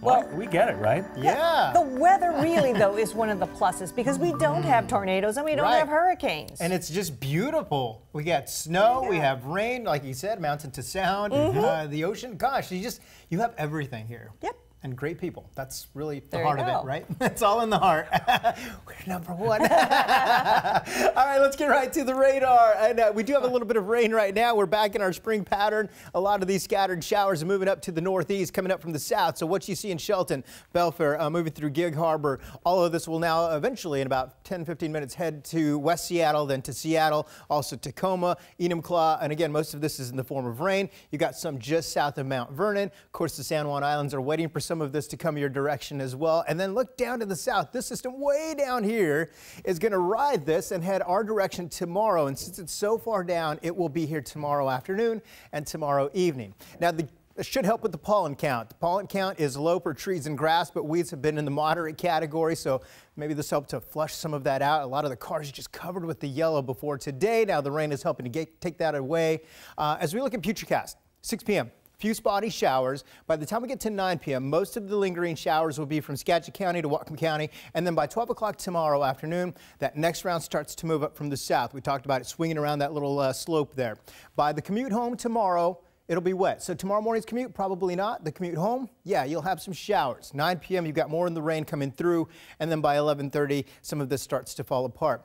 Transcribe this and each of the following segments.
Well, we get it, right? Yeah. The weather really, though, is one of the pluses because we don't have tornadoes and we don't right. have hurricanes. And it's just beautiful. We got snow, yeah. we have rain, like you said, mountain to sound, mm -hmm. uh, the ocean. Gosh, you just you have everything here. Yep and great people. That's really the there heart of it, right? It's all in the heart. We're number one. all right, let's get right to the radar. And uh, we do have a little bit of rain right now. We're back in our spring pattern. A lot of these scattered showers are moving up to the northeast, coming up from the south. So what you see in Shelton, Belfair, uh, moving through Gig Harbor, all of this will now eventually, in about 10, 15 minutes, head to West Seattle, then to Seattle, also Tacoma, Enumclaw. And again, most of this is in the form of rain. You got some just south of Mount Vernon. Of course, the San Juan Islands are waiting for some some of this to come your direction as well. And then look down to the south. This system way down here is going to ride this and head our direction tomorrow. And since it's so far down, it will be here tomorrow afternoon and tomorrow evening. Now, the it should help with the pollen count. The pollen count is low for trees and grass, but weeds have been in the moderate category, so maybe this helped to flush some of that out. A lot of the cars just covered with the yellow before today. Now the rain is helping to get, take that away. Uh, as we look at Futurecast, 6 p.m few spotty showers. By the time we get to 9 p.m., most of the lingering showers will be from Skagit County to Whatcom County. And then by 12 o'clock tomorrow afternoon, that next round starts to move up from the south. We talked about it swinging around that little uh, slope there. By the commute home tomorrow, it'll be wet. So tomorrow morning's commute, probably not. The commute home, yeah, you'll have some showers. 9 p.m., you've got more in the rain coming through. And then by 1130, some of this starts to fall apart.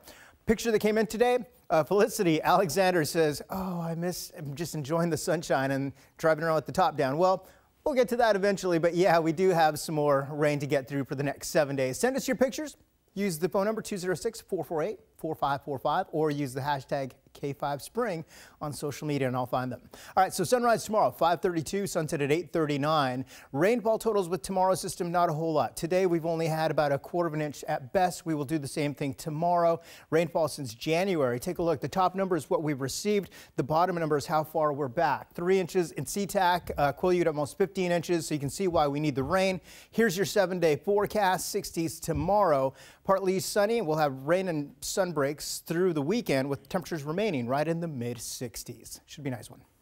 Picture that came in today. Uh, Felicity Alexander says, Oh, I miss I'm just enjoying the sunshine and driving around with the top down. Well, we'll get to that eventually, but yeah, we do have some more rain to get through for the next seven days. Send us your pictures. Use the phone number 206 448 4545 or use the hashtag K5Spring on social media and I'll find them. All right, so sunrise tomorrow, 532, sunset at 839. Rainfall totals with tomorrow's system, not a whole lot. Today we've only had about a quarter of an inch at best. We will do the same thing tomorrow. Rainfall since January. Take a look. The top number is what we've received. The bottom number is how far we're back. Three inches in SeaTac, uh, Quileute almost 15 inches, so you can see why we need the rain. Here's your seven-day forecast, 60s tomorrow. Partly sunny. We'll have rain and sun sun breaks through the weekend with temperatures remaining right in the mid 60s. Should be a nice one.